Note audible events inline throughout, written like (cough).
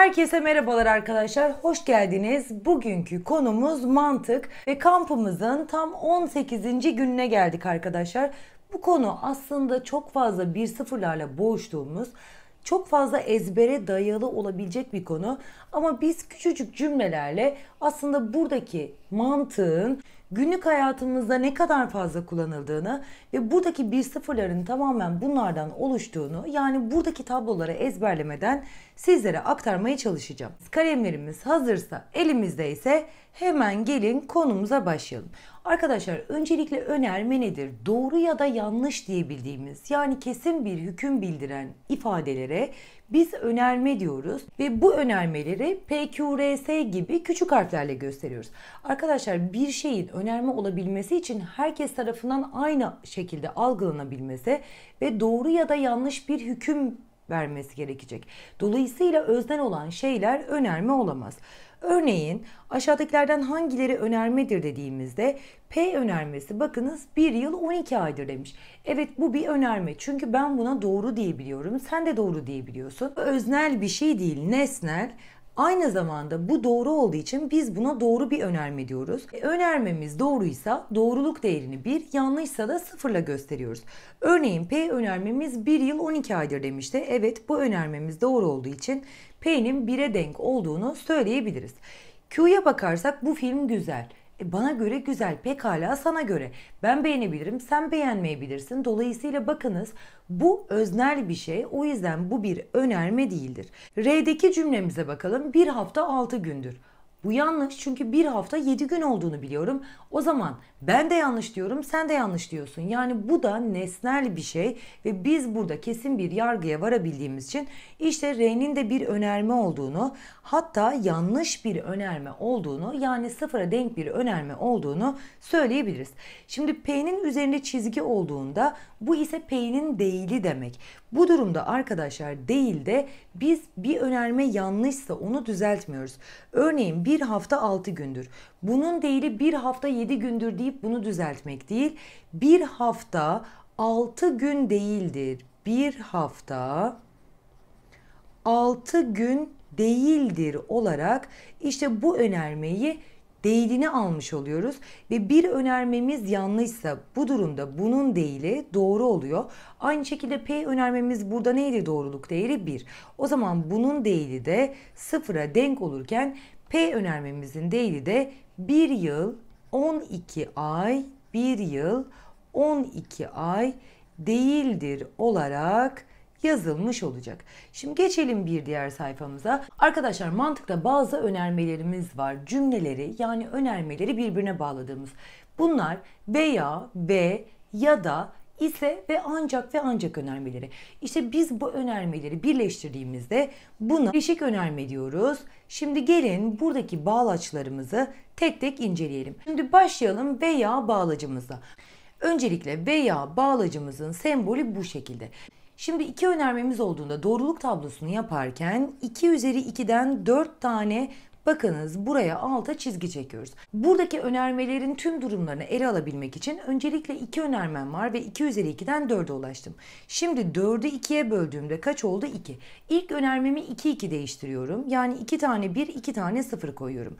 Herkese merhabalar arkadaşlar. Hoş geldiniz. Bugünkü konumuz mantık ve kampımızın tam 18. gününe geldik arkadaşlar. Bu konu aslında çok fazla bir sıfırlarla boğuştuğumuz, çok fazla ezbere dayalı olabilecek bir konu ama biz küçücük cümlelerle aslında buradaki mantığın günlük hayatımızda ne kadar fazla kullanıldığını ve buradaki bir sıfırların tamamen bunlardan oluştuğunu yani buradaki tabloları ezberlemeden sizlere aktarmaya çalışacağım. Kalemlerimiz hazırsa elimizde ise hemen gelin konumuza başlayalım. Arkadaşlar öncelikle önerme nedir? Doğru ya da yanlış diyebildiğimiz yani kesin bir hüküm bildiren ifadelere biz önerme diyoruz ve bu önermeleri PQRS gibi küçük harflerle gösteriyoruz. Arkadaşlar bir şeyin önerme olabilmesi için herkes tarafından aynı şekilde algılanabilmesi ve doğru ya da yanlış bir hüküm vermesi gerekecek. Dolayısıyla öznel olan şeyler önerme olamaz. Örneğin aşağıdakilerden hangileri önermedir dediğimizde P önermesi bakınız 1 yıl 12 aydır demiş. Evet bu bir önerme çünkü ben buna doğru diyebiliyorum sen de doğru diyebiliyorsun. Öznel bir şey değil nesnel Aynı zamanda bu doğru olduğu için biz buna doğru bir önerme diyoruz. E, önermemiz doğruysa doğruluk değerini 1, yanlışsa da 0 ile gösteriyoruz. Örneğin P önermemiz 1 yıl 12 aydır demişti. Evet bu önermemiz doğru olduğu için P'nin 1'e denk olduğunu söyleyebiliriz. Q'ya bakarsak bu film güzel. E bana göre güzel, pekala sana göre. Ben beğenebilirim, sen beğenmeyebilirsin. Dolayısıyla bakınız bu öznel bir şey. O yüzden bu bir önerme değildir. R'deki cümlemize bakalım. Bir hafta altı gündür. Bu yanlış çünkü bir hafta yedi gün olduğunu biliyorum. O zaman ben de yanlış diyorum, sen de yanlış diyorsun. Yani bu da nesnel bir şey ve biz burada kesin bir yargıya varabildiğimiz için işte R'nin de bir önerme olduğunu, hatta yanlış bir önerme olduğunu, yani sıfıra denk bir önerme olduğunu söyleyebiliriz. Şimdi P'nin üzerinde çizgi olduğunda bu ise P'nin değili demek. Bu durumda arkadaşlar değil de biz bir önerme yanlışsa onu düzeltmiyoruz. Örneğin bir hafta altı gündür. Bunun değili bir hafta yedi gündür deyip bunu düzeltmek değil. Bir hafta altı gün değildir. Bir hafta altı gün değildir olarak işte bu önermeyi değilini almış oluyoruz ve bir önermemiz yanlışsa bu durumda bunun değili doğru oluyor. Aynı şekilde P önermemiz burada neydi doğruluk değeri 1. O zaman bunun değili de sıfıra denk olurken P önermemizin değili de 1 yıl 12 ay 1 yıl 12 ay değildir olarak yazılmış olacak. Şimdi geçelim bir diğer sayfamıza. Arkadaşlar mantıkta bazı önermelerimiz var. Cümleleri yani önermeleri birbirine bağladığımız. Bunlar veya ve ya da ise ve ancak ve ancak önermeleri. İşte biz bu önermeleri birleştirdiğimizde buna bileşik önerme diyoruz. Şimdi gelin buradaki bağlaçlarımızı tek tek inceleyelim. Şimdi başlayalım veya bağlacımızla. Öncelikle veya bağlacımızın sembolü bu şekilde. Şimdi iki önermemiz olduğunda doğruluk tablosunu yaparken 2 üzeri 2'den 4 tane Bakınız buraya alta çizgi çekiyoruz. Buradaki önermelerin tüm durumlarını ele alabilmek için öncelikle 2 önermem var ve 2 üzeri 2'den 4'e ulaştım. Şimdi 4'ü 2'ye böldüğümde kaç oldu? 2. İlk önermemi 2 2 değiştiriyorum. Yani 2 tane 1, 2 tane 0 koyuyorum.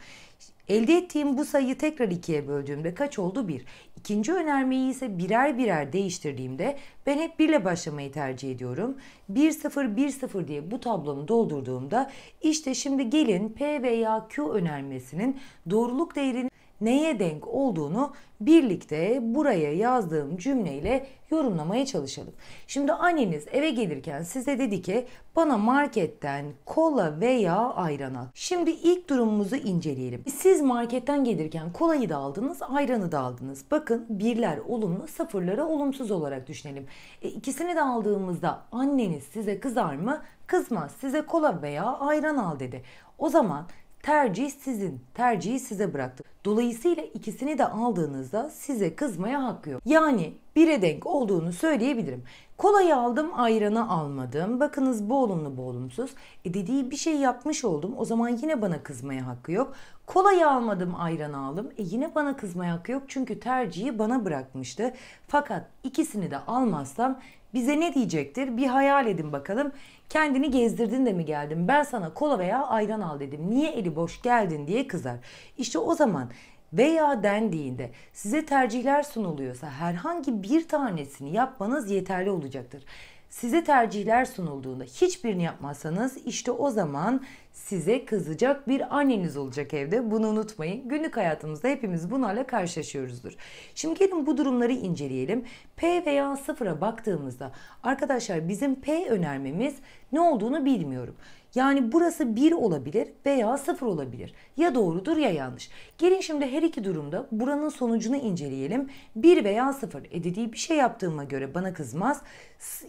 Elde ettiğim bu sayıyı tekrar ikiye böldüğümde kaç oldu? Bir. İkinci önermeyi ise birer birer değiştirdiğimde ben hep birle başlamayı tercih ediyorum. 1-0-1-0 diye bu tablomu doldurduğumda işte şimdi gelin P veya Q önermesinin doğruluk değerini neye denk olduğunu birlikte buraya yazdığım cümleyle yorumlamaya çalışalım. Şimdi anneniz eve gelirken size dedi ki bana marketten kola veya ayran al. Şimdi ilk durumumuzu inceleyelim. Siz marketten gelirken kolayı da aldınız, ayranı da aldınız. Bakın birler olumlu, sıfırları olumsuz olarak düşünelim. E, ikisini de aldığımızda anneniz size kızar mı? Kızmaz. Size kola veya ayran al dedi. O zaman Tercih sizin. Tercihi size bıraktı. Dolayısıyla ikisini de aldığınızda size kızmaya hakkı yok. Yani bire denk olduğunu söyleyebilirim. Kolayı aldım, ayranı almadım. Bakınız bu olumlu bu olumsuz. E dediği bir şey yapmış oldum. O zaman yine bana kızmaya hakkı yok. Kolayı almadım, ayranı aldım. E yine bana kızmaya hakkı yok. Çünkü tercihi bana bırakmıştı. Fakat ikisini de almazsam bize ne diyecektir? Bir hayal edin bakalım. Kendini gezdirdin de mi geldin? Ben sana kola veya ayran al dedim. Niye eli boş geldin diye kızar. İşte o zaman veya dendiğinde size tercihler sunuluyorsa herhangi bir tanesini yapmanız yeterli olacaktır size tercihler sunulduğunda hiçbirini yapmazsanız işte o zaman size kızacak bir anneniz olacak evde. Bunu unutmayın. Günlük hayatımızda hepimiz bunlarla karşılaşıyoruzdur. Şimdi gelin bu durumları inceleyelim. P veya sıfıra baktığımızda arkadaşlar bizim P önermemiz ne olduğunu bilmiyorum. Yani burası 1 olabilir veya 0 olabilir. Ya doğrudur ya yanlış. Gelin şimdi her iki durumda buranın sonucunu inceleyelim. 1 veya 0 e dediği bir şey yaptığıma göre bana kızmaz.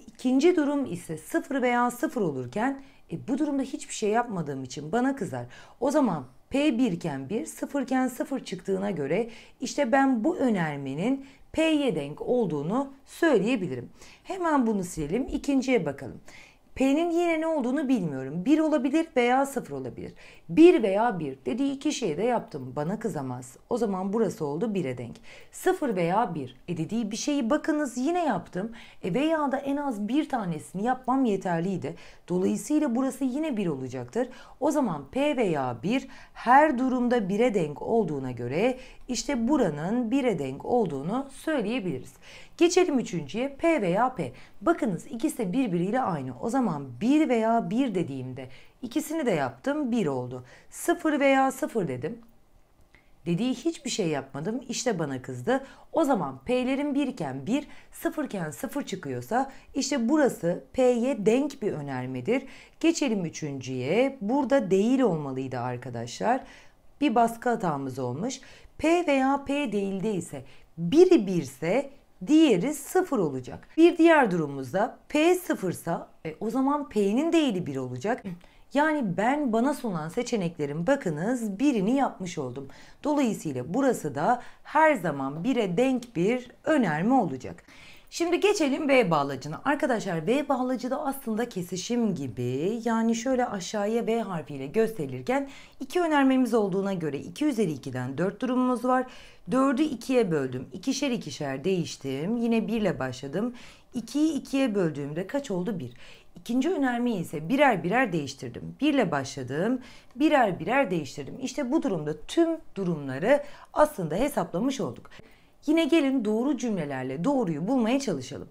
İkinci durum ise 0 veya 0 olurken e, bu durumda hiçbir şey yapmadığım için bana kızar. O zaman P1 iken 1, 0 iken 0 çıktığına göre işte ben bu önermenin P'ye denk olduğunu söyleyebilirim. Hemen bunu silelim. ikinciye bakalım. P'nin yine ne olduğunu bilmiyorum. 1 olabilir veya 0 olabilir. 1 veya 1 dediği iki şeyi de yaptım. Bana kızamaz. O zaman burası oldu 1'e denk. 0 veya 1 e dediği bir şeyi bakınız yine yaptım. E veya da en az bir tanesini yapmam yeterliydi. Dolayısıyla burası yine 1 olacaktır. O zaman P veya 1 her durumda 1'e denk olduğuna göre işte buranın 1'e denk olduğunu söyleyebiliriz. Geçelim üçüncüye P veya P. Bakınız ikisi de birbiriyle aynı. O zaman 1 veya 1 dediğimde ikisini de yaptım 1 oldu. 0 veya 0 dedim. Dediği hiçbir şey yapmadım işte bana kızdı. O zaman P'lerin 1 iken 1, 0 iken 0 çıkıyorsa işte burası P'ye denk bir önermedir. Geçelim üçüncüye. Burada değil olmalıydı arkadaşlar. Bir baskı hatamız olmuş. P veya P değilde ise biri birse diğeri sıfır olacak. Bir diğer durumumuzda P sıfırsa e, o zaman P'nin değili bir olacak. (clears throat) Yani ben bana sunan seçeneklerin bakınız birini yapmış oldum. Dolayısıyla burası da her zaman bire denk bir önerme olacak. Şimdi geçelim V bağlacına. Arkadaşlar V bağlacı da aslında kesişim gibi yani şöyle aşağıya V harfiyle gösterilirken iki önermemiz olduğuna göre 2 üzeri 2'den 4 durumumuz var. 4'ü 2'ye böldüm. İkişer ikişer değiştim. Yine 1 ile başladım. 2'yi 2'ye böldüğümde kaç oldu? 1. İkinci önermeyi ise birer birer değiştirdim. 1 ile başladım. Birer birer değiştirdim. İşte bu durumda tüm durumları aslında hesaplamış olduk. Yine gelin doğru cümlelerle doğruyu bulmaya çalışalım.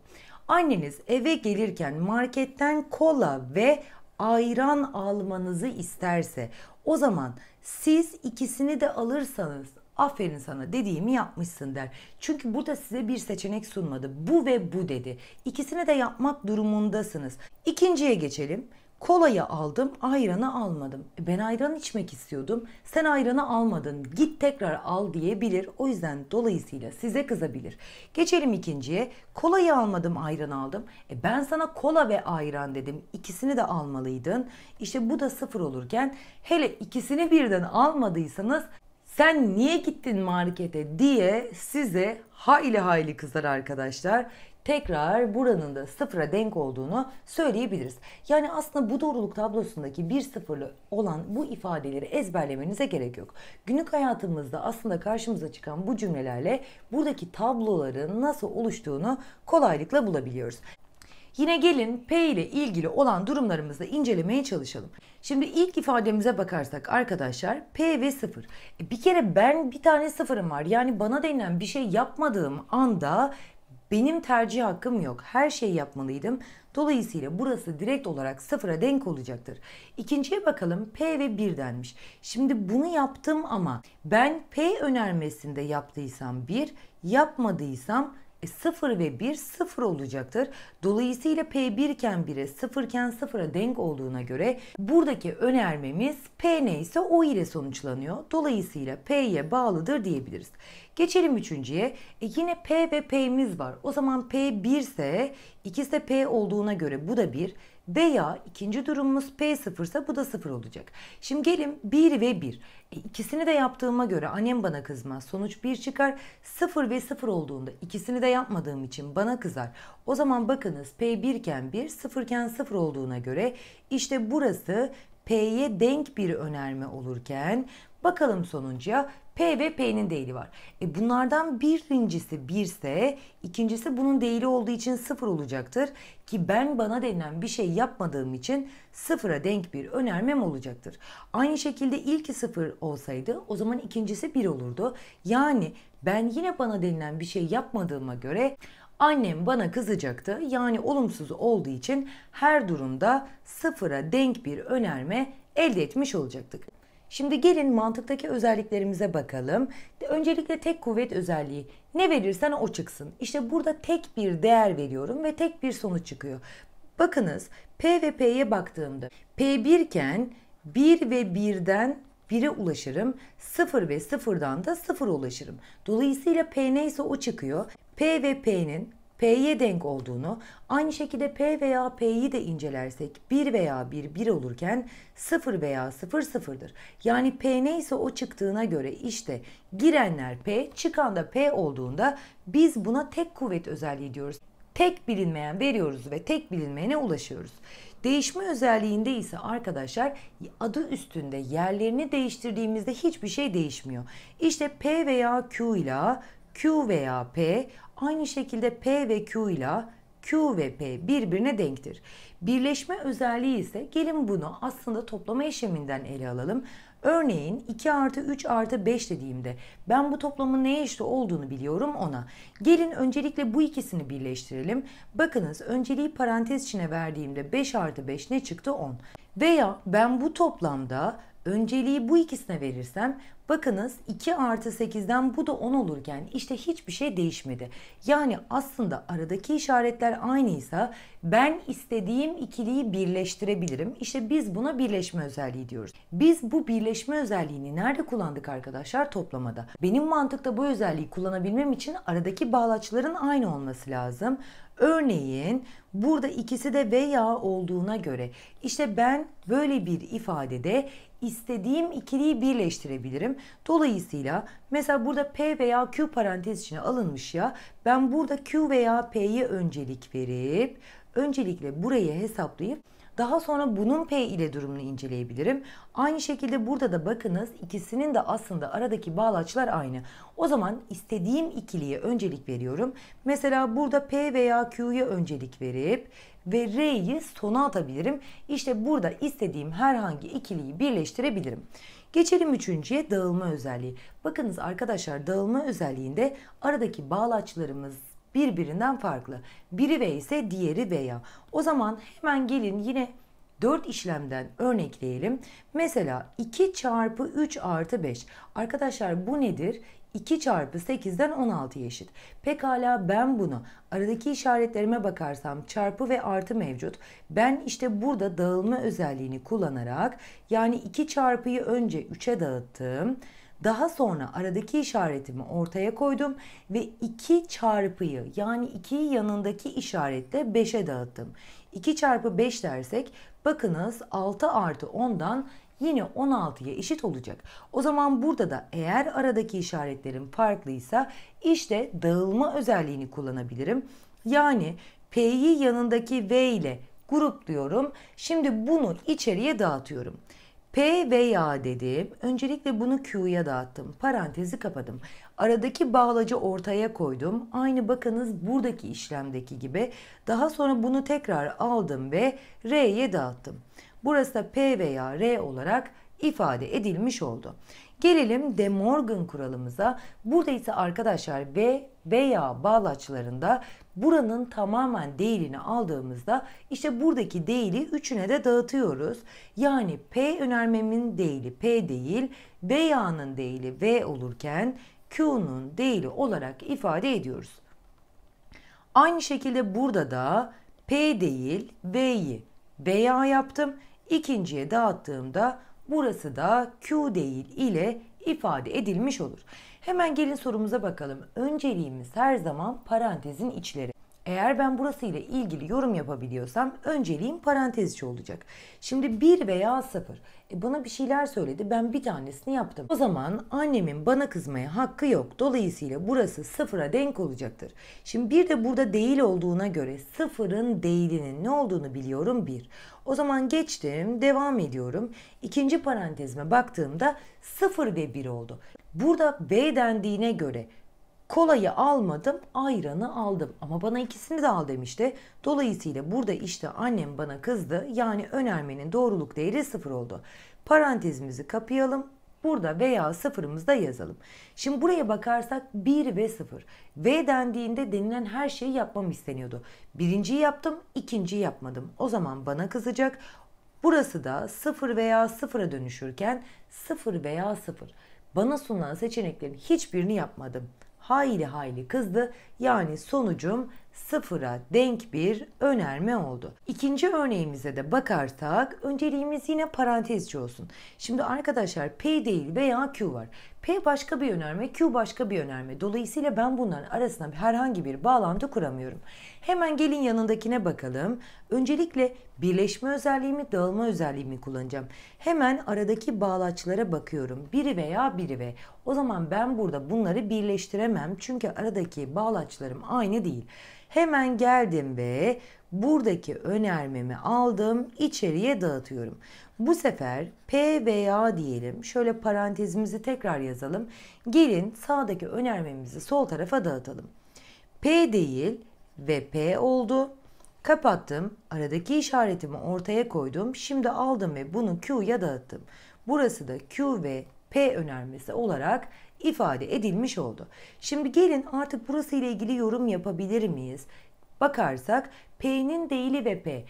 Anneniz eve gelirken marketten kola ve ayran almanızı isterse o zaman siz ikisini de alırsanız aferin sana dediğimi yapmışsın der. Çünkü burada size bir seçenek sunmadı. Bu ve bu dedi. İkisini de yapmak durumundasınız. İkinciye geçelim. Kolayı aldım, ayranı almadım. E, ben ayran içmek istiyordum. Sen ayranı almadın. Git tekrar al diyebilir. O yüzden dolayısıyla size kızabilir. Geçelim ikinciye. Kolayı almadım, ayran aldım. E ben sana kola ve ayran dedim. İkisini de almalıydın. İşte bu da sıfır olurken hele ikisini birden almadıysanız sen niye gittin markete diye size hayli hayli kızar arkadaşlar tekrar buranın da sıfıra denk olduğunu söyleyebiliriz. Yani aslında bu doğruluk tablosundaki bir sıfırlı olan bu ifadeleri ezberlemenize gerek yok. Günlük hayatımızda aslında karşımıza çıkan bu cümlelerle buradaki tabloların nasıl oluştuğunu kolaylıkla bulabiliyoruz. Yine gelin P ile ilgili olan durumlarımızı incelemeye çalışalım. Şimdi ilk ifademize bakarsak arkadaşlar P ve 0. E bir kere ben bir tane sıfırım var. Yani bana denilen bir şey yapmadığım anda benim tercih hakkım yok. Her şeyi yapmalıydım. Dolayısıyla burası direkt olarak sıfıra denk olacaktır. İkinciye bakalım P ve 1 denmiş. Şimdi bunu yaptım ama ben P önermesinde yaptıysam 1, yapmadıysam e 0 ve 1 0 olacaktır. Dolayısıyla P1 iken 1'e 0 iken 0'a denk olduğuna göre buradaki önermemiz P neyse o ile sonuçlanıyor. Dolayısıyla P'ye bağlıdır diyebiliriz. Geçelim üçüncüye. E yine P ve P'miz var. O zaman P 1 ise ikisi de P olduğuna göre bu da 1 veya ikinci durumumuz P0 ise bu da 0 olacak. Şimdi gelin 1 ve 1. E, ikisini de yaptığıma göre annem bana kızmaz. Sonuç 1 çıkar. 0 ve 0 olduğunda ikisini de yapmadığım için bana kızar. O zaman bakınız P1 iken 1, 0 iken 0 olduğuna göre işte burası P'ye denk bir önerme olurken Bakalım sonuncuya. P ve P'nin değili var. E bunlardan birincisi 1 ise ikincisi bunun değili olduğu için 0 olacaktır. Ki ben bana denilen bir şey yapmadığım için 0'a denk bir önermem olacaktır. Aynı şekilde ilki 0 olsaydı o zaman ikincisi 1 olurdu. Yani ben yine bana denilen bir şey yapmadığıma göre Annem bana kızacaktı. Yani olumsuz olduğu için her durumda sıfıra denk bir önerme elde etmiş olacaktık. Şimdi gelin mantıktaki özelliklerimize bakalım. Öncelikle tek kuvvet özelliği. Ne verirsen o çıksın. İşte burada tek bir değer veriyorum ve tek bir sonuç çıkıyor. Bakınız P ve P'ye baktığımda P1 iken 1 ve 1'den 1'e ulaşırım. 0 ve 0'dan da 0'a ulaşırım. Dolayısıyla P neyse o çıkıyor. P ve P'nin P'ye denk olduğunu, aynı şekilde P veya P'yi de incelersek 1 veya 1 1 olurken 0 veya 0 0'dır. Yani P neyse o çıktığına göre işte girenler P, çıkan da P olduğunda biz buna tek kuvvet özelliği diyoruz. Tek bilinmeyen veriyoruz ve tek bilinmeyene ulaşıyoruz. Değişme özelliğinde ise arkadaşlar adı üstünde yerlerini değiştirdiğimizde hiçbir şey değişmiyor. İşte P veya Q ile Q veya P aynı şekilde P ve Q ile Q ve P birbirine denktir. Birleşme özelliği ise gelin bunu aslında toplama işleminden ele alalım. Örneğin 2 artı 3 artı 5 dediğimde ben bu toplamın neye eşit olduğunu biliyorum ona. Gelin öncelikle bu ikisini birleştirelim. Bakınız önceliği parantez içine verdiğimde 5 artı 5 ne çıktı 10. Veya ben bu toplamda önceliği bu ikisine verirsem bakınız 2 artı 8'den bu da 10 olurken işte hiçbir şey değişmedi. Yani aslında aradaki işaretler aynıysa ben istediğim ikiliyi birleştirebilirim. İşte biz buna birleşme özelliği diyoruz. Biz bu birleşme özelliğini nerede kullandık arkadaşlar? Toplamada. Benim mantıkta bu özelliği kullanabilmem için aradaki bağlaçların aynı olması lazım. Örneğin burada ikisi de veya olduğuna göre işte ben böyle bir ifadede istediğim ikiliyi birleştirebilirim. Dolayısıyla mesela burada P veya Q parantez içine alınmış ya ben burada Q veya P'ye öncelik verip öncelikle burayı hesaplayıp daha sonra bunun P ile durumunu inceleyebilirim. Aynı şekilde burada da bakınız ikisinin de aslında aradaki bağlaçlar aynı. O zaman istediğim ikiliye öncelik veriyorum. Mesela burada P veya Q'ya öncelik verip ve R'yi sona atabilirim. İşte burada istediğim herhangi ikiliyi birleştirebilirim. Geçelim üçüncüye dağılma özelliği. Bakınız arkadaşlar dağılma özelliğinde aradaki bağlaçlarımız birbirinden farklı. Biri ve ise diğeri veya. O zaman hemen gelin yine 4 işlemden örnekleyelim. Mesela 2 çarpı 3 artı 5. Arkadaşlar bu nedir? 2 çarpı 8'den 16'ya eşit. Pekala ben bunu aradaki işaretlerime bakarsam çarpı ve artı mevcut. Ben işte burada dağılma özelliğini kullanarak yani 2 çarpıyı önce 3'e dağıttım. Daha sonra aradaki işaretimi ortaya koydum ve 2 çarpıyı yani 2'yi yanındaki işaretle 5'e dağıttım. 2 çarpı 5 dersek bakınız 6 artı 10'dan yine 16'ya eşit olacak. O zaman burada da eğer aradaki işaretlerim farklıysa işte dağılma özelliğini kullanabilirim. Yani P'yi yanındaki V ile grupluyorum. Şimdi bunu içeriye dağıtıyorum. P veya dedim. Öncelikle bunu Q'ya dağıttım. Parantezi kapadım. Aradaki bağlacı ortaya koydum. Aynı bakınız buradaki işlemdeki gibi. Daha sonra bunu tekrar aldım ve R'ye dağıttım. Burası da P veya R olarak ifade edilmiş oldu. Gelelim de Morgan kuralımıza. Burada ise arkadaşlar V veya bağlaçlarında Buranın tamamen değilini aldığımızda işte buradaki değili üçüne de dağıtıyoruz. Yani P önermemin değili P değil, B yağının değili V olurken Q'nun değili olarak ifade ediyoruz. Aynı şekilde burada da P değil V'yi veya yaptım. İkinciye dağıttığımda burası da Q değil ile ifade edilmiş olur. Hemen gelin sorumuza bakalım. Önceliğimiz her zaman parantezin içleri. Eğer ben burası ile ilgili yorum yapabiliyorsam önceliğim parantez içi olacak. Şimdi 1 veya 0. E bana bir şeyler söyledi ben bir tanesini yaptım. O zaman annemin bana kızmaya hakkı yok. Dolayısıyla burası sıfıra denk olacaktır. Şimdi bir de burada değil olduğuna göre sıfırın değilinin ne olduğunu biliyorum 1. O zaman geçtim devam ediyorum. İkinci parantezime baktığımda 0 ve 1 oldu. Burada bey dendiğine göre kolayı almadım, ayranı aldım ama bana ikisini de al demişti. Dolayısıyla burada işte annem bana kızdı. Yani önermenin doğruluk değeri sıfır oldu. Parantezimizi kapayalım. Burada veya sıfırımızı da yazalım. Şimdi buraya bakarsak 1 ve 0. V dendiğinde denilen her şeyi yapmam isteniyordu. Birinciyi yaptım, ikinciyi yapmadım. O zaman bana kızacak. Burası da 0 veya 0'a dönüşürken 0 veya 0. Bana sunulan seçeneklerin hiçbirini yapmadım. Hayli hayli kızdı yani sonucum sıfıra denk bir önerme oldu. İkinci örneğimize de bakarsak önceliğimiz yine parantezci olsun. Şimdi arkadaşlar P değil veya Q var. P başka bir önerme, Q başka bir önerme. Dolayısıyla ben bunların arasında herhangi bir bağlantı kuramıyorum. Hemen gelin yanındakine bakalım. Öncelikle birleşme özelliğimi, dağılma özelliğimi kullanacağım. Hemen aradaki bağlaçlara bakıyorum. Biri veya biri ve. O zaman ben burada bunları birleştiremem. Çünkü aradaki bağlaç ihtiyaçlarım aynı değil. Hemen geldim ve buradaki önermemi aldım, içeriye dağıtıyorum. Bu sefer P veya diyelim, şöyle parantezimizi tekrar yazalım. Gelin sağdaki önermemizi sol tarafa dağıtalım. P değil ve P oldu. Kapattım, aradaki işaretimi ortaya koydum. Şimdi aldım ve bunu Q'ya dağıttım. Burası da Q ve P önermesi olarak ifade edilmiş oldu. Şimdi gelin artık burası ile ilgili yorum yapabilir miyiz? Bakarsak P'nin değili ve P. E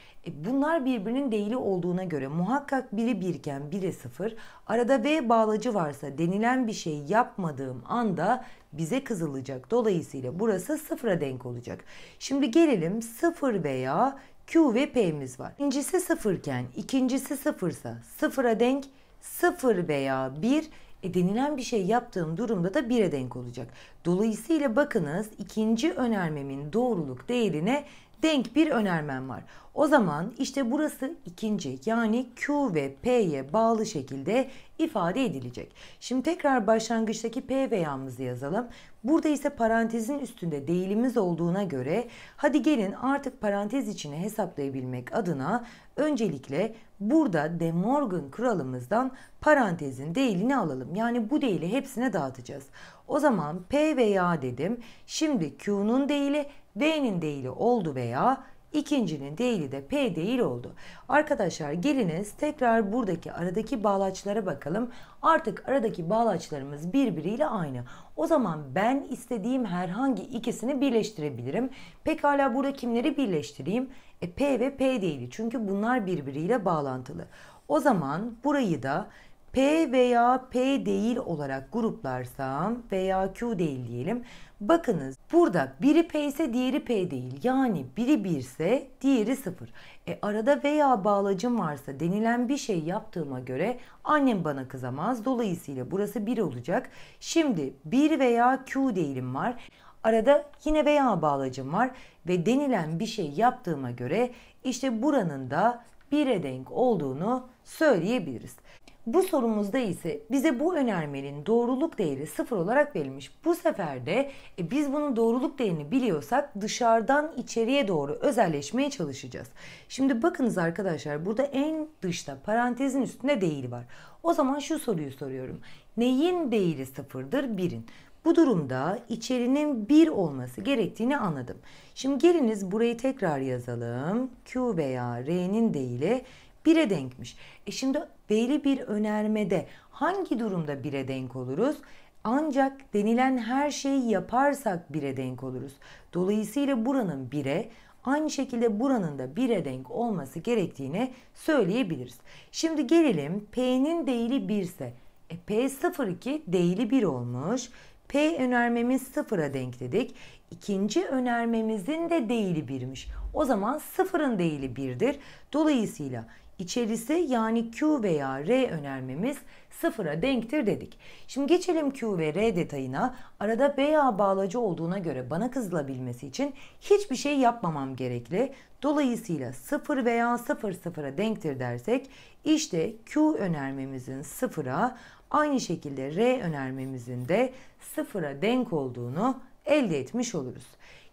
bunlar birbirinin değili olduğuna göre muhakkak biri birken biri sıfır. Arada V bağlacı varsa denilen bir şey yapmadığım anda bize kızılacak. Dolayısıyla burası sıfıra denk olacak. Şimdi gelelim sıfır veya Q ve P'miz var. Birincisi sıfırken ikincisi sıfırsa sıfıra denk sıfır veya bir e denilen bir şey yaptığım durumda da 1'e denk olacak. Dolayısıyla bakınız ikinci önermemin doğruluk değerine denk bir önermem var. O zaman işte burası ikinci yani Q ve P'ye bağlı şekilde ifade edilecek. Şimdi tekrar başlangıçtaki P ve yazalım. Burada ise parantezin üstünde değilimiz olduğuna göre hadi gelin artık parantez içine hesaplayabilmek adına öncelikle burada de Morgan kuralımızdan parantezin değilini alalım. Yani bu değili hepsine dağıtacağız. O zaman P veya dedim. Şimdi Q'nun değili D'nin değili oldu veya ikincinin değili de P değil oldu. Arkadaşlar geliniz tekrar buradaki aradaki bağlaçlara bakalım. Artık aradaki bağlaçlarımız birbiriyle aynı. O zaman ben istediğim herhangi ikisini birleştirebilirim. Pekala burada kimleri birleştireyim? E, P ve P değili çünkü bunlar birbiriyle bağlantılı. O zaman burayı da P veya P değil olarak gruplarsam veya Q değil diyelim. Bakınız burada biri P ise diğeri P değil. Yani biri 1 ise diğeri 0. E arada veya bağlacım varsa denilen bir şey yaptığıma göre annem bana kızamaz. Dolayısıyla burası 1 olacak. Şimdi 1 veya Q değilim var. Arada yine veya bağlacım var ve denilen bir şey yaptığıma göre işte buranın da 1'e denk olduğunu söyleyebiliriz. Bu sorumuzda ise bize bu önermenin doğruluk değeri sıfır olarak verilmiş. Bu sefer de e, biz bunun doğruluk değerini biliyorsak dışarıdan içeriye doğru özelleşmeye çalışacağız. Şimdi bakınız arkadaşlar burada en dışta parantezin üstünde değil var. O zaman şu soruyu soruyorum. Neyin değeri sıfırdır? Birin. Bu durumda içerinin 1 olması gerektiğini anladım. Şimdi geliniz burayı tekrar yazalım. Q veya R'nin değili 1'e denkmiş. E şimdi belli bir önermede hangi durumda bire denk oluruz? Ancak denilen her şeyi yaparsak bire denk oluruz. Dolayısıyla buranın bire, aynı şekilde buranın da bire denk olması gerektiğini söyleyebiliriz. Şimdi gelelim P'nin değili 1 ise. E, P 02 değili 1 olmuş. P önermemiz sıfıra denk dedik. İkinci önermemizin de değili birmiş. O zaman sıfırın değili birdir. Dolayısıyla içerisi yani Q veya R önermemiz sıfıra denktir dedik. Şimdi geçelim Q ve R detayına. Arada veya bağlacı olduğuna göre bana kızılabilmesi için hiçbir şey yapmamam gerekli. Dolayısıyla sıfır veya sıfır sıfıra denktir dersek işte Q önermemizin sıfıra aynı şekilde R önermemizin de sıfıra denk olduğunu elde etmiş oluruz.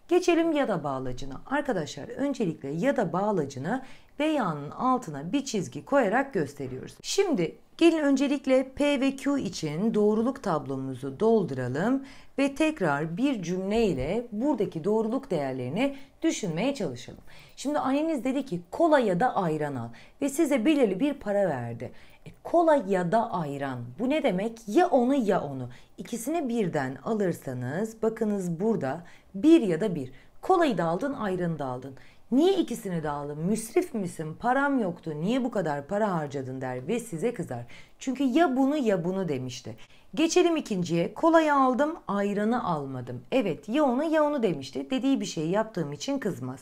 Geçelim ya da bağlacına. Arkadaşlar öncelikle ya da bağlacını beyanın altına bir çizgi koyarak gösteriyoruz. Şimdi gelin öncelikle P ve Q için doğruluk tablomuzu dolduralım ve tekrar bir cümle ile buradaki doğruluk değerlerini düşünmeye çalışalım. Şimdi anneniz dedi ki kola ya da ayran al ve size belirli bir para verdi. E, kola ya da ayran bu ne demek? Ya onu ya onu. İkisini birden alırsanız bakınız burada bir ya da bir. Kolayı da aldın ayranı da aldın. Niye ikisini de aldın? Müsrif misin? Param yoktu. Niye bu kadar para harcadın der ve size kızar. Çünkü ya bunu ya bunu demişti. Geçelim ikinciye. Kolayı aldım, ayranı almadım. Evet, ya onu ya onu demişti. Dediği bir şeyi yaptığım için kızmaz.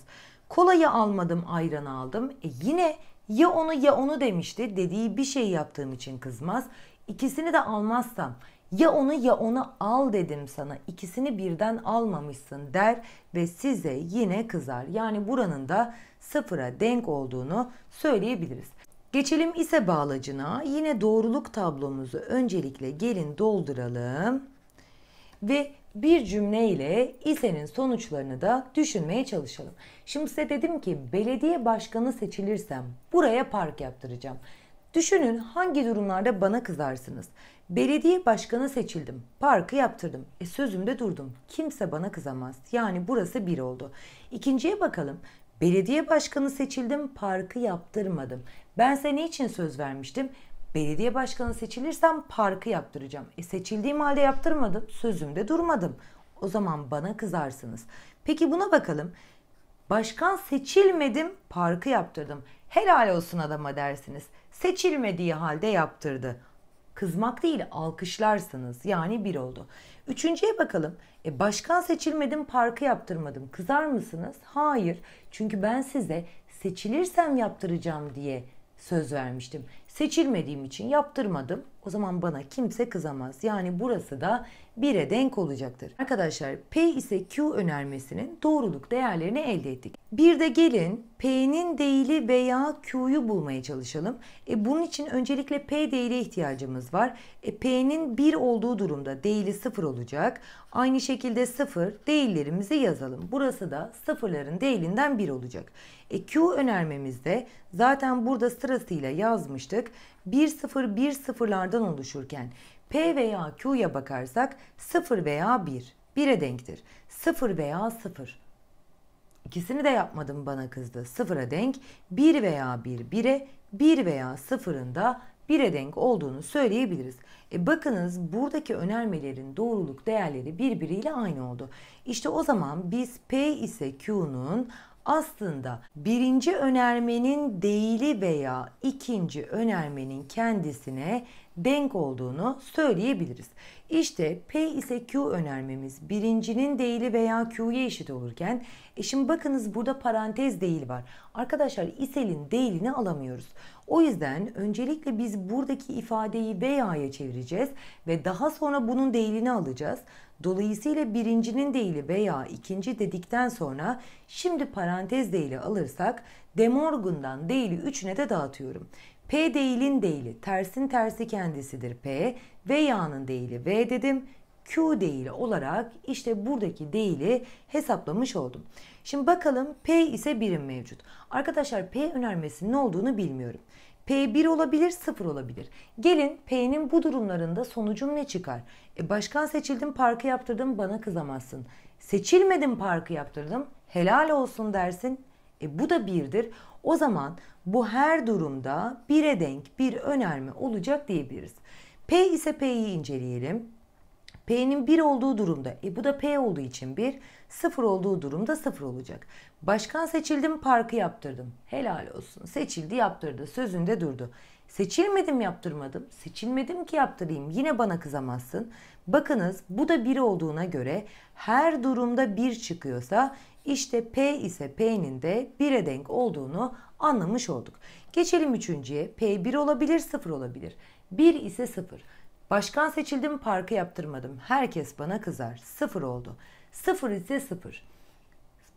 Kolayı almadım, ayranı aldım. E yine ya onu ya onu demişti. Dediği bir şeyi yaptığım için kızmaz. İkisini de almazsam ya onu ya onu al dedim sana. İkisini birden almamışsın der ve size yine kızar. Yani buranın da sıfıra denk olduğunu söyleyebiliriz. Geçelim ise bağlacına. Yine doğruluk tablomuzu öncelikle gelin dolduralım. Ve bir cümleyle isenin sonuçlarını da düşünmeye çalışalım. Şimdi size dedim ki belediye başkanı seçilirsem buraya park yaptıracağım. Düşünün hangi durumlarda bana kızarsınız? Belediye başkanı seçildim. Parkı yaptırdım. E sözümde durdum. Kimse bana kızamaz. Yani burası bir oldu. İkinciye bakalım. Belediye başkanı seçildim. Parkı yaptırmadım. Ben size için söz vermiştim? Belediye başkanı seçilirsem parkı yaptıracağım. E seçildiğim halde yaptırmadım. Sözümde durmadım. O zaman bana kızarsınız. Peki buna bakalım. Başkan seçilmedim, parkı yaptırdım. Helal olsun adama dersiniz. Seçilmediği halde yaptırdı. Kızmak değil alkışlarsınız. Yani bir oldu. Üçüncüye bakalım. E, başkan seçilmedim parkı yaptırmadım. Kızar mısınız? Hayır. Çünkü ben size seçilirsem yaptıracağım diye söz vermiştim. Seçilmediğim için yaptırmadım. O zaman bana kimse kızamaz. Yani burası da 1'e denk olacaktır. Arkadaşlar P ise Q önermesinin doğruluk değerlerini elde ettik. Bir de gelin P'nin değili veya Q'yu bulmaya çalışalım. E, bunun için öncelikle P değili ihtiyacımız var. E, P'nin 1 olduğu durumda değili 0 olacak. Aynı şekilde 0 değillerimizi yazalım. Burası da sıfırların değilinden 1 olacak. E, Q önermemizde zaten burada sırasıyla yazmıştık. 1-0-1-0'lardan oluşurken P veya Q'ya bakarsak 0 veya 1. 1'e denktir. 0 veya 0. İkisini de yapmadım bana kızdı. 0'a denk 1 veya 1 1'e 1 veya 0'ın da 1'e denk olduğunu söyleyebiliriz. E bakınız buradaki önermelerin doğruluk değerleri birbiriyle aynı oldu. İşte o zaman biz P ise Q'nun aslında birinci önermenin değili veya ikinci önermenin kendisine denk olduğunu söyleyebiliriz. İşte P ise Q önermemiz birincinin değili veya Q'ya eşit olurken e şimdi bakınız burada parantez değil var. Arkadaşlar iselin değilini alamıyoruz. O yüzden öncelikle biz buradaki ifadeyi veya'ya çevireceğiz ve daha sonra bunun değilini alacağız. Dolayısıyla birincinin değili veya ikinci dedikten sonra şimdi parantez değili alırsak De Morgan'dan değili 3'üne de dağıtıyorum. P değilin değili tersin tersi kendisidir P veya'nın yağının değili V dedim. Q değili olarak işte buradaki değili hesaplamış oldum. Şimdi bakalım P ise birim mevcut. Arkadaşlar P önermesinin ne olduğunu bilmiyorum. P 1 olabilir 0 olabilir. Gelin P'nin bu durumlarında sonucum ne çıkar? E, başkan seçildim parkı yaptırdım bana kızamazsın. Seçilmedim parkı yaptırdım helal olsun dersin. E, bu da birdir. O zaman bu her durumda bire denk bir önerme olacak diyebiliriz. P ise P'yi inceleyelim. P'nin 1 olduğu durumda, e bu da P olduğu için 1, 0 olduğu durumda 0 olacak. Başkan seçildim, parkı yaptırdım. Helal olsun. Seçildi, yaptırdı. Sözünde durdu. Seçilmedim yaptırmadım. Seçilmedim ki yaptırayım. Yine bana kızamazsın. Bakınız bu da bir olduğuna göre her durumda bir çıkıyorsa işte P ise P'nin de bire denk olduğunu anlamış olduk. Geçelim üçüncüye. P bir olabilir sıfır olabilir. Bir ise sıfır. Başkan seçildim parkı yaptırmadım. Herkes bana kızar. Sıfır oldu. Sıfır ise sıfır.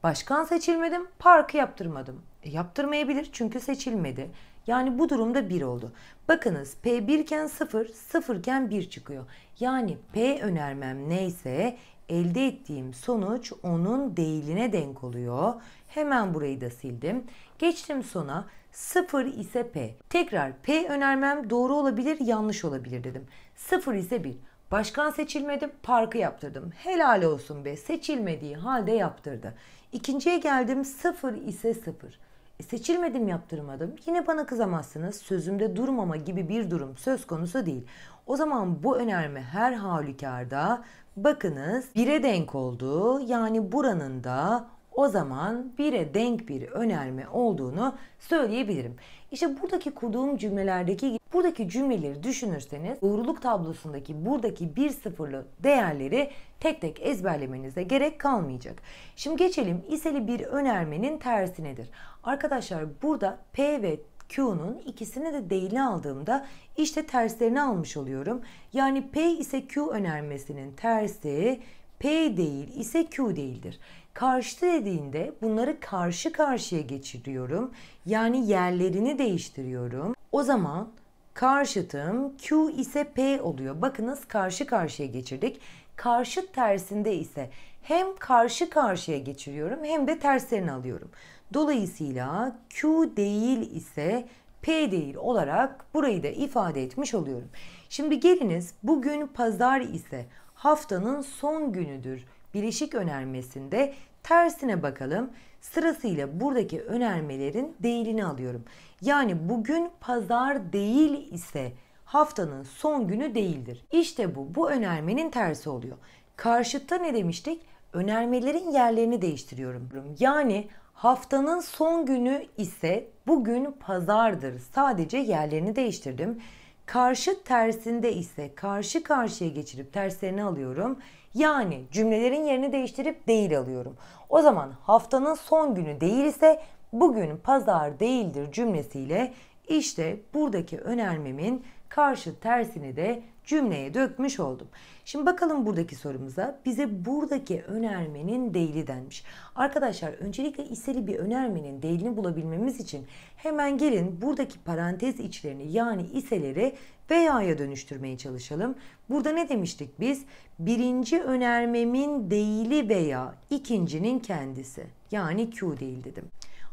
Başkan seçilmedim parkı yaptırmadım. E, yaptırmayabilir çünkü seçilmedi. Yani bu durumda 1 oldu. Bakınız P 1 iken 0, 0 iken 1 çıkıyor. Yani P önermem neyse elde ettiğim sonuç onun değiline denk oluyor. Hemen burayı da sildim. Geçtim sona. 0 ise P. Tekrar P önermem doğru olabilir, yanlış olabilir dedim. 0 ise 1. Başkan seçilmedi, parkı yaptırdım. Helal olsun be, seçilmediği halde yaptırdı. İkinciye geldim, 0 ise 0 seçilmedim yaptırmadım yine bana kızamazsınız sözümde durmama gibi bir durum söz konusu değil. O zaman bu önerme her halükarda bakınız bire denk olduğu yani buranın da o zaman bire denk bir önerme olduğunu söyleyebilirim. İşte buradaki kurduğum cümlelerdeki Buradaki cümleleri düşünürseniz doğruluk tablosundaki buradaki bir sıfırlı değerleri tek tek ezberlemenize gerek kalmayacak. Şimdi geçelim iseli bir önermenin tersi nedir? Arkadaşlar burada P ve Q'nun ikisini de değili aldığımda işte terslerini almış oluyorum. Yani P ise Q önermesinin tersi P değil ise Q değildir. Karşı dediğinde bunları karşı karşıya geçiriyorum. Yani yerlerini değiştiriyorum. O zaman Karşıtım Q ise P oluyor. Bakınız karşı karşıya geçirdik. Karşıt tersinde ise hem karşı karşıya geçiriyorum hem de terslerini alıyorum. Dolayısıyla Q değil ise P değil olarak burayı da ifade etmiş oluyorum. Şimdi geliniz bugün pazar ise haftanın son günüdür bileşik önermesinde tersine bakalım. Sırasıyla buradaki önermelerin değilini alıyorum. Yani bugün pazar değil ise haftanın son günü değildir. İşte bu, bu önermenin tersi oluyor. Karşıtta ne demiştik? Önermelerin yerlerini değiştiriyorum. Yani haftanın son günü ise bugün pazardır. Sadece yerlerini değiştirdim. Karşı tersinde ise karşı karşıya geçirip terslerini alıyorum. Yani cümlelerin yerini değiştirip değil alıyorum. O zaman haftanın son günü değil ise bugün pazar değildir cümlesiyle işte buradaki önermemin karşı tersini de cümleye dökmüş oldum. Şimdi bakalım buradaki sorumuza. Bize buradaki önermenin değili denmiş. Arkadaşlar öncelikle iseli bir önermenin değilini bulabilmemiz için hemen gelin buradaki parantez içlerini yani iseleri veya'ya dönüştürmeye çalışalım. Burada ne demiştik biz? Birinci önermemin değili veya ikincinin kendisi. Yani Q değil dedim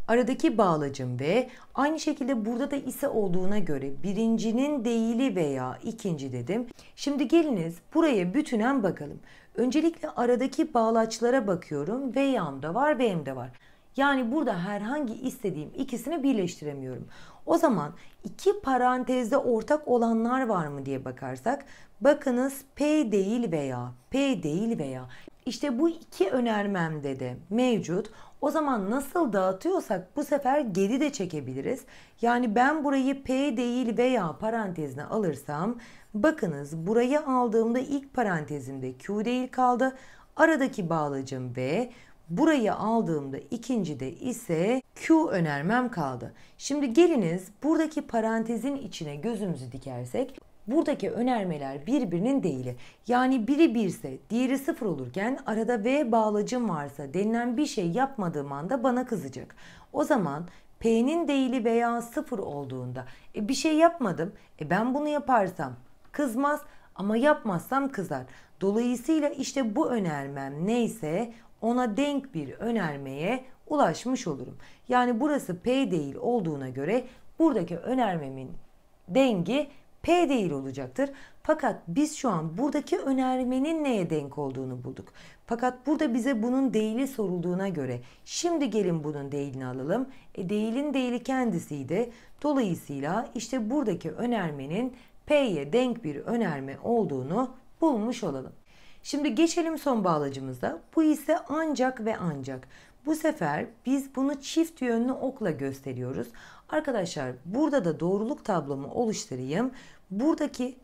aradaki bağlacım ve aynı şekilde burada da ise olduğuna göre birincinin değili veya ikinci dedim. Şimdi geliniz buraya bütünen bakalım. Öncelikle aradaki bağlaçlara bakıyorum ve yamda var ve de var. Yani burada herhangi istediğim ikisini birleştiremiyorum. O zaman iki parantezde ortak olanlar var mı diye bakarsak bakınız P değil veya P değil veya işte bu iki önermemde de mevcut. O zaman nasıl dağıtıyorsak bu sefer geri de çekebiliriz. Yani ben burayı P değil veya parantezine alırsam bakınız burayı aldığımda ilk parantezimde Q değil kaldı. Aradaki bağlacım V. Burayı aldığımda ikinci de ise Q önermem kaldı. Şimdi geliniz buradaki parantezin içine gözümüzü dikersek Buradaki önermeler birbirinin değili. Yani biri birse diğeri sıfır olurken arada V bağlacım varsa denilen bir şey yapmadığım anda bana kızacak. O zaman P'nin değili veya sıfır olduğunda e, bir şey yapmadım e, ben bunu yaparsam kızmaz ama yapmazsam kızar. Dolayısıyla işte bu önermem neyse ona denk bir önermeye ulaşmış olurum. Yani burası P değil olduğuna göre buradaki önermemin dengi P değil olacaktır. Fakat biz şu an buradaki önermenin neye denk olduğunu bulduk. Fakat burada bize bunun değili sorulduğuna göre şimdi gelin bunun değilini alalım. E, değilin değili kendisiydi. Dolayısıyla işte buradaki önermenin P'ye denk bir önerme olduğunu bulmuş olalım. Şimdi geçelim son bağlacımıza. Bu ise ancak ve ancak. Bu sefer biz bunu çift yönlü okla gösteriyoruz. Arkadaşlar burada da doğruluk tablomu oluşturayım. Buradaki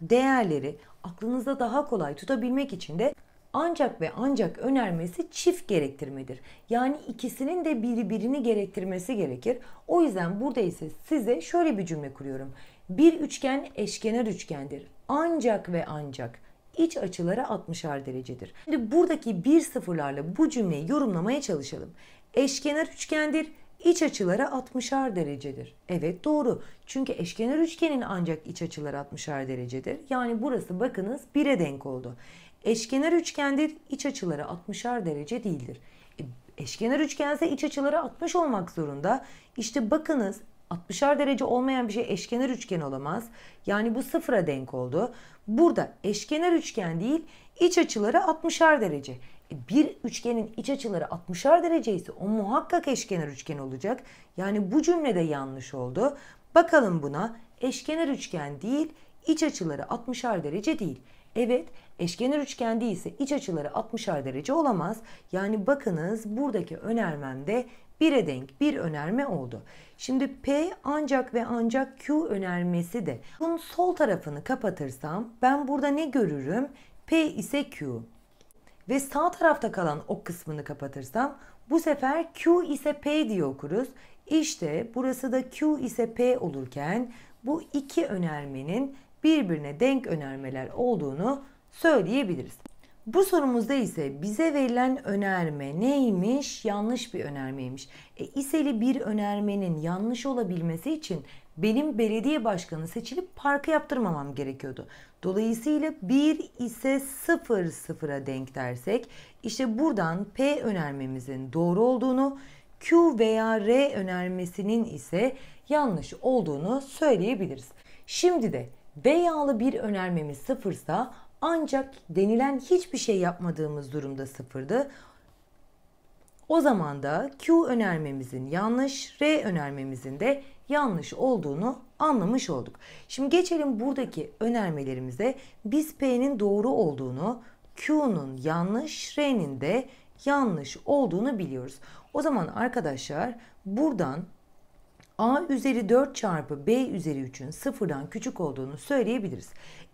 değerleri aklınızda daha kolay tutabilmek için de ancak ve ancak önermesi çift gerektirmedir. Yani ikisinin de birbirini gerektirmesi gerekir. O yüzden burada ise size şöyle bir cümle kuruyorum. Bir üçgen eşkenar üçgendir. Ancak ve ancak iç açıları 60'ar derecedir. Şimdi buradaki bir sıfırlarla bu cümleyi yorumlamaya çalışalım. Eşkenar üçgendir İç açıları 60'ar derecedir. Evet doğru. Çünkü eşkenar üçgenin ancak iç açıları 60'ar derecedir. Yani burası bakınız 1'e denk oldu. Eşkenar üçgendir, iç açıları 60'ar derece değildir. E, eşkenar üçgense iç açıları 60 olmak zorunda. İşte bakınız 60'ar derece olmayan bir şey eşkenar üçgen olamaz. Yani bu sıfıra denk oldu. Burada eşkenar üçgen değil, iç açıları 60'ar derece bir üçgenin iç açıları 60'ar derece ise o muhakkak eşkenar üçgen olacak. Yani bu cümle de yanlış oldu. Bakalım buna eşkenar üçgen değil iç açıları 60'ar derece değil. Evet eşkenar üçgen değilse iç açıları 60'ar derece olamaz. Yani bakınız buradaki önermemde 1'e denk bir önerme oldu. Şimdi P ancak ve ancak Q önermesi de bunun sol tarafını kapatırsam ben burada ne görürüm? P ise Q ve sağ tarafta kalan ok kısmını kapatırsam bu sefer Q ise P diye okuruz. İşte burası da Q ise P olurken bu iki önermenin birbirine denk önermeler olduğunu söyleyebiliriz. Bu sorumuzda ise bize verilen önerme neymiş? Yanlış bir önermeymiş. E, iseli bir önermenin yanlış olabilmesi için benim belediye başkanı seçilip parkı yaptırmamam gerekiyordu. Dolayısıyla 1 ise 0 sıfıra denk dersek işte buradan P önermemizin doğru olduğunu Q veya R önermesinin ise yanlış olduğunu söyleyebiliriz. Şimdi de veyalı bir önermemiz sıfırsa ancak denilen hiçbir şey yapmadığımız durumda sıfırdı. O zaman da Q önermemizin yanlış, R önermemizin de yanlış olduğunu anlamış olduk. Şimdi geçelim buradaki önermelerimize. Biz P'nin doğru olduğunu, Q'nun yanlış, R'nin de yanlış olduğunu biliyoruz. O zaman arkadaşlar buradan A üzeri 4 çarpı B üzeri 3'ün sıfırdan küçük olduğunu söyleyebiliriz.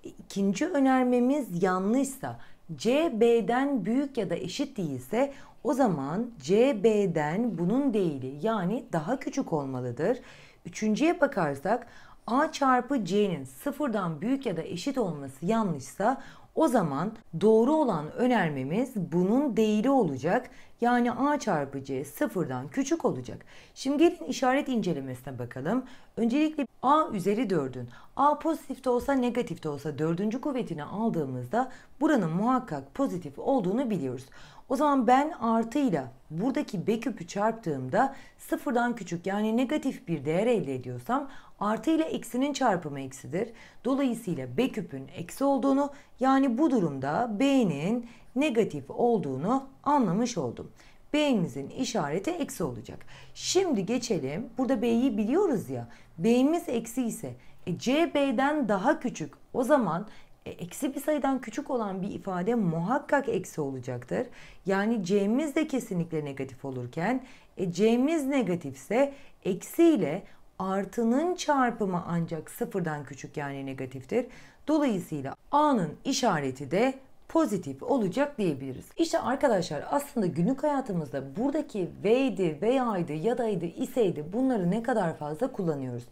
İkinci önermemiz yanlışsa C B'den büyük ya da eşit değilse o zaman C B'den bunun değili yani daha küçük olmalıdır. Üçüncüye bakarsak A çarpı C'nin sıfırdan büyük ya da eşit olması yanlışsa o zaman doğru olan önermemiz bunun değeri olacak. Yani A çarpı C sıfırdan küçük olacak. Şimdi gelin işaret incelemesine bakalım. Öncelikle A üzeri 4'ün A pozitif de olsa negatif de olsa dördüncü kuvvetini aldığımızda buranın muhakkak pozitif olduğunu biliyoruz. O zaman ben artıyla buradaki B küpü çarptığımda sıfırdan küçük yani negatif bir değer elde ediyorsam artı ile eksinin çarpımı eksidir. Dolayısıyla B küpün eksi olduğunu yani bu durumda B'nin negatif olduğunu anlamış oldum. B'imizin işareti eksi olacak. Şimdi geçelim. Burada B'yi biliyoruz ya. B'imiz eksi ise e, b'den daha küçük. O zaman e, eksi bir sayıdan küçük olan bir ifade muhakkak eksi olacaktır. Yani c'miz de kesinlikle negatif olurken e, c'miz negatifse eksi ile artının çarpımı ancak sıfırdan küçük yani negatiftir. Dolayısıyla a'nın işareti de pozitif olacak diyebiliriz. İşte arkadaşlar aslında günlük hayatımızda buradaki V'ydi, veyaydı, yadaydı, iseydi bunları ne kadar fazla kullanıyoruz.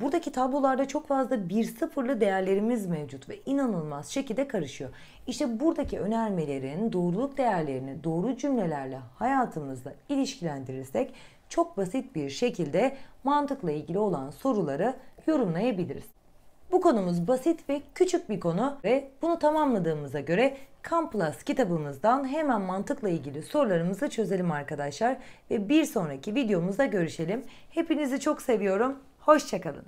Buradaki tablolarda çok fazla bir sıfırlı değerlerimiz mevcut ve inanılmaz şekilde karışıyor. İşte buradaki önermelerin doğruluk değerlerini doğru cümlelerle hayatımızla ilişkilendirirsek çok basit bir şekilde mantıkla ilgili olan soruları yorumlayabiliriz. Bu konumuz basit ve küçük bir konu ve bunu tamamladığımıza göre Kamplus kitabımızdan hemen mantıkla ilgili sorularımızı çözelim arkadaşlar ve bir sonraki videomuzda görüşelim. Hepinizi çok seviyorum. Hoşçakalın.